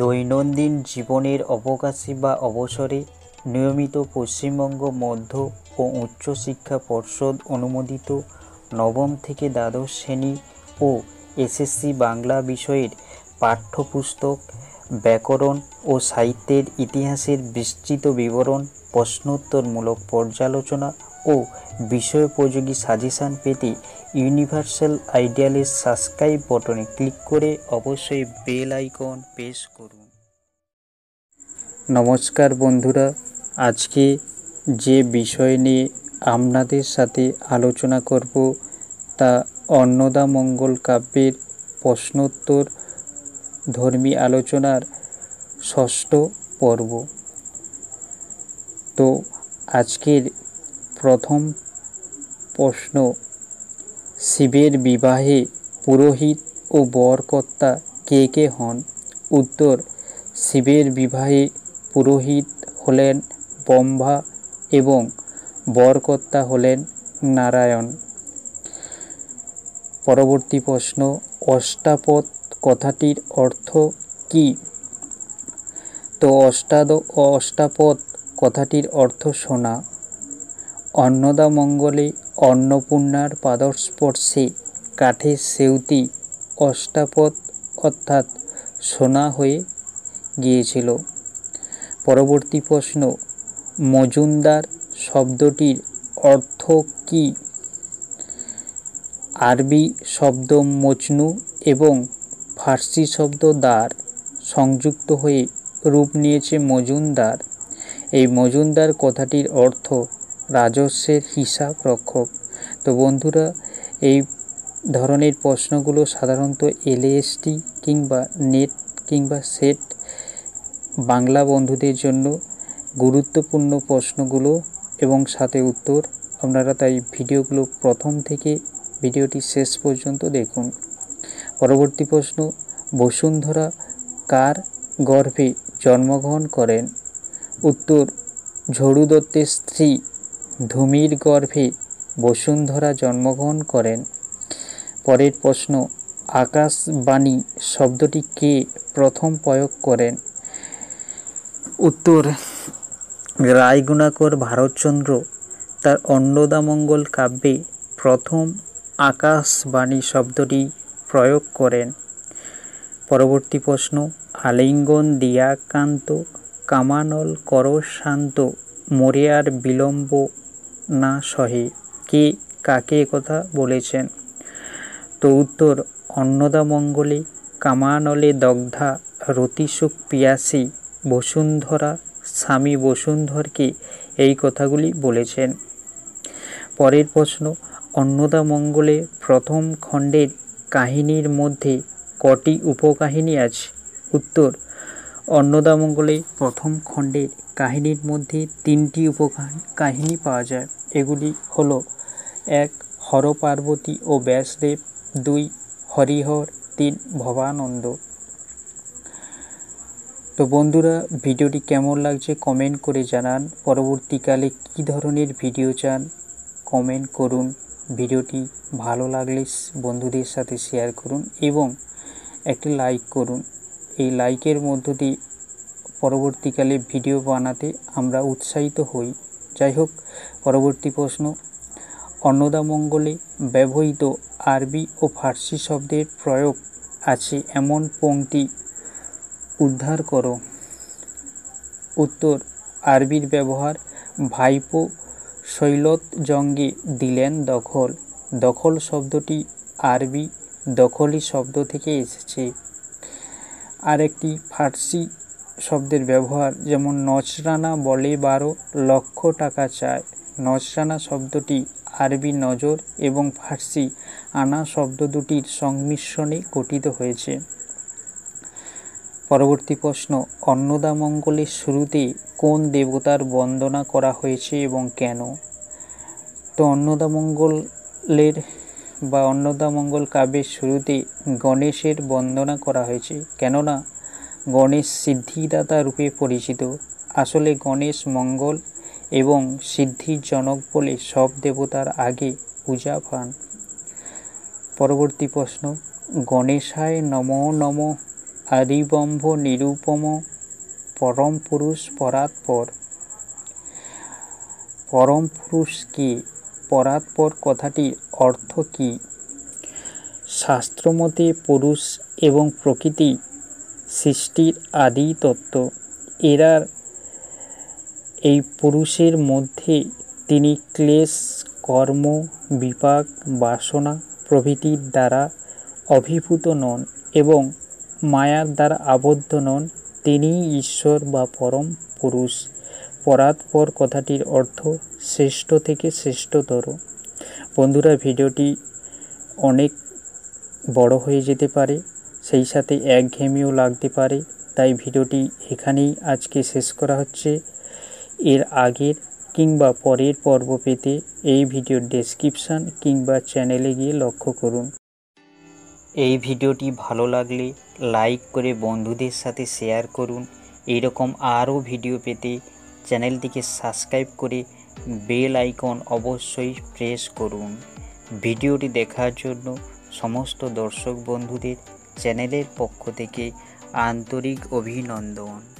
দৈনন্দিন জীবনের অবকাশী বা অবসরে নিয়মিত পশ্চিমবঙ্গ মধ্য ও উচ্চশিক্ষা পর্ষদ অনুমোদিত নবম থেকে দ্বাদশ শ্রেণী ও এসএসসি বাংলা বিষয়ের পাঠ্যপুস্তক ব্যাকরণ ও সাহিত্যের ইতিহাসের বিস্তৃত বিবরণ প্রশ্নোত্তরমূলক পর্যালোচনা ও বিষয়োপযোগী সাজেশান পেতে ইউনিভার্সাল আইডিয়ালের সাবস্ক্রাইব বটনে ক্লিক করে অবশ্যই বেল আইকন প্রেস করুন নমস্কার বন্ধুরা আজকে যে বিষয় নিয়ে আপনাদের সাথে আলোচনা করব তা অন্নদা মঙ্গল কাব্যের প্রশ্নোত্তর ধর্মী আলোচনার ষষ্ঠ পর্ব তো আজকের প্রথম প্রশ্ন শিবের বিবাহে পুরোহিত ও বরকর্তা কে কে হন উত্তর শিবের বিবাহে পুরোহিত হলেন ব্রহ্মা এবং বরকর্তা হলেন নারায়ণ পরবর্তী প্রশ্ন অষ্টাপদ কথাটির অর্থ কি তো অষ্টাদ অষ্টাপদ কথাটির অর্থ শোনা অন্নদামঙ্গলে অন্নপূর্ণার পাদস্পর্শে কাঠের সেউতি অষ্টাপদ অর্থাৎ সোনা হয়ে গিয়েছিল পরবর্তী প্রশ্ন মজুমদার শব্দটির অর্থ কি আরবি শব্দ মজনু এবং ফার্সি শব্দ দ্বার সংযুক্ত হয়ে রূপ নিয়েছে মজুমদার এই মজুমদার কথাটির অর্থ রাজস্বের হিসাব রক্ষক তো বন্ধুরা এই ধরনের প্রশ্নগুলো সাধারণত এলএসটি কিংবা নেট কিংবা সেট বাংলা বন্ধুদের জন্য গুরুত্বপূর্ণ প্রশ্নগুলো এবং সাথে উত্তর আপনারা তাই ভিডিওগুলো প্রথম থেকে ভিডিওটি শেষ পর্যন্ত দেখুন পরবর্তী প্রশ্ন বসুন্ধরা কার গর্ভে জন্মগ্রহণ করেন উত্তর ঝড়ু দত্তের স্ত্রী ধুমির গর্ভে বসুন্ধরা জন্মগ্রহণ করেন পরের প্রশ্ন আকাশবাণী শব্দটি কে প্রথম প্রয়োগ করেন উত্তর রায়গুণাকর ভারতচন্দ্র তার অন্নদামঙ্গল কাব্যে প্রথম আকাশবাণী শব্দটি প্রয়োগ করেন পরবর্তী প্রশ্ন আলিঙ্গন দিয়াকান্ত কামানল করশান্ত মরিয়ার বিলম্ব না সহি কি কাকে কথা বলেছেন তো উত্তর অন্নদামঙ্গলী কামানলে দগ্ধা রতিসুক পিয়াসি বসুন্ধরা স্বামী বসুন্ধরকে এই কথাগুলি বলেছেন পরের প্রশ্ন অন্নদামঙ্গলে প্রথম খণ্ডের কাহিনীর মধ্যে কটি উপকাহিনী আছে উত্তর অন্নদামঙ্গলে প্রথম খণ্ডের কাহিনীর মধ্যে তিনটি উপকাহিনী পাওয়া যায় এগুলি হল এক হরপার্বতী ও ব্যাসদেব দুই হরিহর তিন ভবানন্দ তো বন্ধুরা ভিডিওটি কেমন লাগছে কমেন্ট করে জানান পরবর্তীকালে কি ধরনের ভিডিও চান কমেন্ট করুন ভিডিওটি ভালো লাগলে বন্ধুদের সাথে শেয়ার করুন এবং একটি লাইক করুন এই লাইকের মধ্য দিয়ে পরবর্তীকালে ভিডিও বানাতে আমরা উৎসাহিত হই যাই হোক পরবর্তী প্রশ্ন অন্নদামঙ্গলে ব্যবহৃত আরবি ও ফার্সি শব্দের প্রয়োগ আছে এমন পংক্তি উদ্ধার করো উত্তর আরবির ব্যবহার ভাইপো শৈলত জঙ্গে দিলেন দখল দখল শব্দটি আরবি দখলি শব্দ থেকে এসেছে আরেকটি ফার্সি শব্দের ব্যবহার যেমন নচরানা বলে বারো লক্ষ টাকা চায় নজরানা শব্দটি আরবি নজর এবং ফার্সি আনা শব্দ দুটির সংমিশ্রণে গঠিত হয়েছে পরবর্তী প্রশ্ন অন্নদা মঙ্গলের শুরুতে কোন দেবতার বন্দনা করা হয়েছে এবং কেন তো অন্নদা মঙ্গলের বা অন্নদা মঙ্গল কাব্যের শুরুতে গণেশের বন্দনা করা হয়েছে কেননা গণেশ সিদ্ধিদাতা রূপে পরিচিত আসলে গণেশ মঙ্গল এবং সিদ্ধিজনক বলে সব দেবতার আগে পূজা পান পরবর্তী প্রশ্ন গণেশায় নম নম আদিবম্ভ নিরূপম পরম পুরুষ পরাৎপর পরম পুরুষ কি পরাৎপর কথাটির অর্থ কি শাস্ত্রমতে পুরুষ এবং প্রকৃতি সৃষ্টির আদি তত্ত্ব এরা এই পুরুষের মধ্যে তিনি ক্লেশ কর্ম বিপাক বাসনা প্রভৃতির দ্বারা অভিভূত নন এবং মায়ার দ্বারা আবদ্ধ নন তিনিই ঈশ্বর বা পরম পুরুষ পরাৎপর কথাটির অর্থ শ্রেষ্ঠ থেকে শ্রেষ্ঠতর বন্ধুরা ভিডিওটি অনেক বড় হয়ে যেতে পারে সেই সাথে একঘেয়েমিও লাগতে পারে তাই ভিডিওটি এখানেই আজকে শেষ করা হচ্ছে এর আগের কিংবা পরের পর্ব পেতে এই ভিডিওর ডেসক্রিপশান কিংবা চ্যানেলে গিয়ে লক্ষ্য করুন এই ভিডিওটি ভালো লাগলে লাইক করে বন্ধুদের সাথে শেয়ার করুন এরকম আরও ভিডিও পেতে চ্যানেলটিকে সাবস্ক্রাইব করে বেল আইকন অবশ্যই প্রেস করুন ভিডিওটি দেখার জন্য সমস্ত দর্শক বন্ধুদের চ্যানেলের পক্ষ থেকে আন্তরিক অভিনন্দন